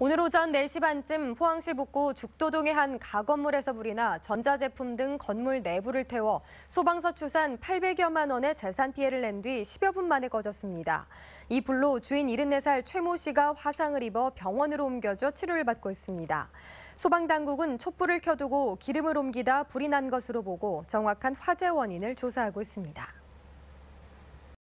오늘 오전 4시 반쯤 포항시 북구 죽도동의 한 가건물에서 불이 나 전자제품 등 건물 내부를 태워 소방서 추산 800여만 원의 재산 피해를 낸 뒤 10여 분 만에 꺼졌습니다. 이 불로 주인 74살 최 모 씨가 화상을 입어 병원으로 옮겨져 치료를 받고 있습니다. 소방당국은 촛불을 켜두고 기름을 옮기다 불이 난 것으로 보고 정확한 화재 원인을 조사하고 있습니다.